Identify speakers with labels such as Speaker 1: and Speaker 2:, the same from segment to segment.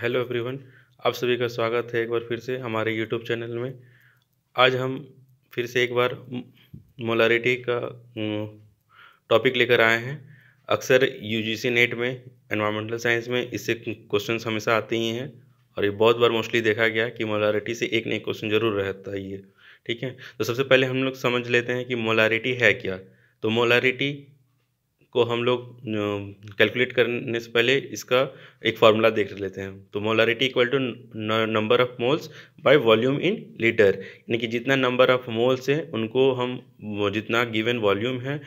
Speaker 1: hello everyone आप सभी का स्वागत है एक बार फिर से हमारे यूट्यूब चैनल में आज हम फिर से एक बार मोलारिटी का टॉपिक लेकर आए हैं अक्सर यूजीसी नेट में एनवायरमेंटल साइंस में इससे क्वेश्चंस हमेशा आते ही हैं और ये बहुत बार मोस्टली देखा गया कि मोलारिटी से एक नई क्वेश्चन ज़रूर रहता ही है ठीक है तो सबसे पहले हम लोग समझ लेते हैं कि मोलारिटी है क्या तो मोलारिटी को हम लोग कैलकुलेट करने से पहले इसका एक फार्मूला देख लेते हैं तो molarity equal to number of moles by volume in litre यानी कि जितना नंबर ऑफ मोल्स हैं उनको हम जितना गिवन वॉल्यूम है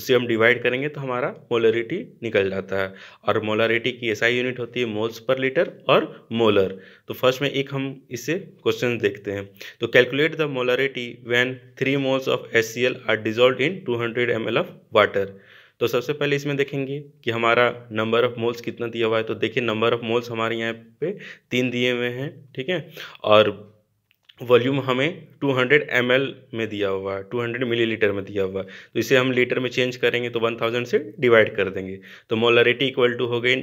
Speaker 1: उसे हम डिवाइड करेंगे तो हमारा मोलरिटी निकल जाता है और मोलारिटी की ऐसा यूनिट होती है मोल्स पर लीटर और मोलर तो फर्स्ट में एक हम इसे क्वेश्चन देखते हैं तो calculate the molarity when three moles of S R dissolve in 200 M of water तो सबसे पहले इसमें देखेंगे कि हमारा नंबर ऑफ़ मोल्स कितना दिया हुआ है तो देखिए नंबर ऑफ़ मोल्स हमारे यहाँ पे तीन दिए हुए हैं ठीक है और वॉल्यूम हमें 200 एम में दिया हुआ है 200 मिलीलीटर में दिया हुआ है तो इसे हम लीटर में चेंज करेंगे तो 1000 से डिवाइड कर देंगे तो मोलरिटी इक्वल टू हो गई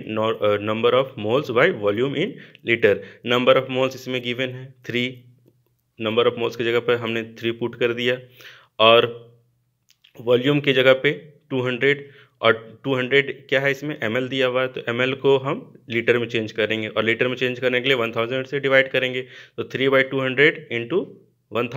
Speaker 1: number of moles by volume in litre number of moles इसमें गिवन है थ्री नंबर ऑफ मोल्स की जगह पर हमने थ्री पुट कर दिया और वॉल्यूम की जगह पे टू हंड्रेड और 200 क्या है इसमें एम दिया हुआ है तो एम को हम लीटर में चेंज करेंगे और लीटर में चेंज करने के लिए 1000 से डिवाइड करेंगे तो 3 by two hundred into one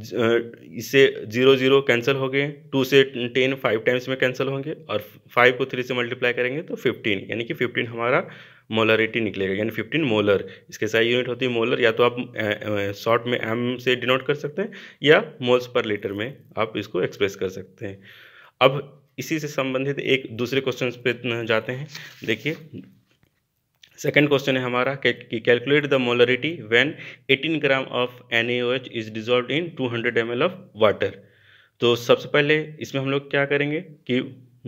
Speaker 1: इससे जीरो जीरो कैंसिल हो गए टू से टेन फाइव टाइम्स में कैंसिल होंगे और फाइव को थ्री से मल्टीप्लाई करेंगे तो फिफ्टीन यानी कि फिफ्टीन हमारा मोलरिटी निकलेगा यानी फिफ्टीन मोलर इसके सारी यूनिट होती है मोलर या तो आप शॉर्ट में एम से डिनोट कर सकते हैं या मोल्स पर लीटर में आप इसको एक्सप्रेस कर सकते हैं अब इसी से संबंधित एक दूसरे क्वेश्चन पे जाते हैं देखिए सेकेंड क्वेश्चन है हमारा कि calculate the molarity when 18 gram of N is dissolve in 200 hundred M of water तो सबसे पहले इसमें हम लोग क्या करेंगे कि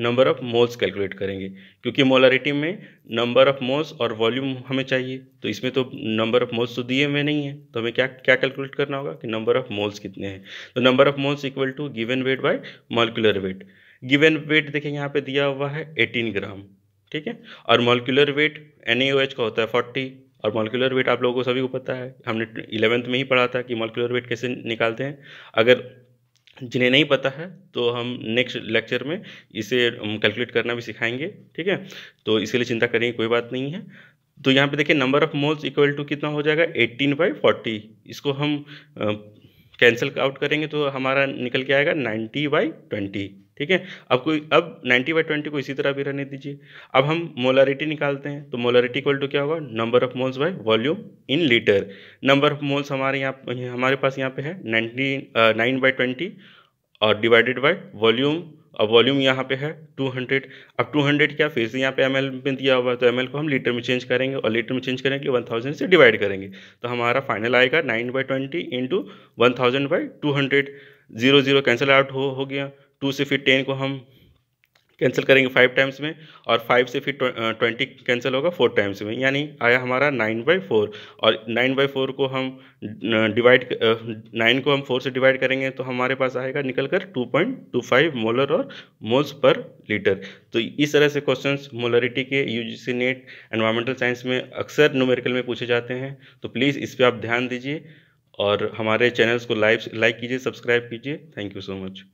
Speaker 1: नंबर ऑफ मोल्स कैलकुलेट करेंगे क्योंकि मोलरिटी में नंबर ऑफ मोल्स और वॉल्यूम हमें चाहिए तो इसमें तो नंबर ऑफ मोल्स तो दिए हुए नहीं है तो हमें क्या क्या कैलकुलेट करना होगा कि नंबर ऑफ मोल्स कितने हैं तो number of moles equal to given weight by molecular weight given weight देखिए यहाँ पे दिया हुआ है 18 ग्राम ठीक है और मोलिकुलर वेट एन का होता है 40 और मोलिकुलर वेट आप लोगों को सभी को पता है हमने इलेवेंथ में ही पढ़ा था कि मोलिकुलर वेट कैसे निकालते हैं अगर जिन्हें नहीं पता है तो हम नेक्स्ट लेक्चर में इसे कैलकुलेट करना भी सिखाएंगे ठीक है तो इसके लिए चिंता करेंगे कोई बात नहीं है तो यहाँ पे देखिए number of moles equal to कितना हो जाएगा 18 बाई फोर्टी इसको हम कैंसिल आउट करेंगे तो हमारा निकल के आएगा 90 बाई ट्वेंटी ठीक है अब कोई अब 90 बाई ट्वेंटी को इसी तरह भी रहने दीजिए अब हम मोलारिटी निकालते हैं तो मोलारिटी इक्वल टू क्या होगा number of moles by volume in litre number of moles हमारे यहाँ हमारे पास यहाँ पे है नाइन्टी नाइन बाई ट्वेंटी और डिवाइडेड बाय वॉल्यूम अब वॉल्यूम यहाँ पे है 200 अब 200 क्या फिर से यहाँ पे एम में दिया हुआ है तो एम को हम लीटर में चेंज करेंगे और लीटर में चेंज करेंगे कि 1000 से डिवाइड करेंगे तो हमारा फाइनल आएगा 9 by twenty into one thousand by two hundred zero zero cancel out हो, हो गया टू से फिर टेन को हम कैंसिल करेंगे फाइव टाइम्स में और फाइव से फिर ट्वेंटी कैंसिल होगा फोर टाइम्स में यानी आया हमारा नाइन बाई फोर और नाइन बाई फोर को हम डिवाइड नाइन को हम फोर से डिवाइड करेंगे तो हमारे पास आएगा निकल कर two point two five molar और मोल्स पर लीटर तो इस तरह से क्वेश्चंस मोलरिटी के यूजीसी नेट एनवायरमेंटल साइंस में अक्सर न्यूमेरिकल में पूछे जाते हैं तो प्लीज़ इस पर आप ध्यान दीजिए और हमारे चैनल्स को लाइव लाइक कीजिए सब्सक्राइब कीजिए थैंक यू सो मच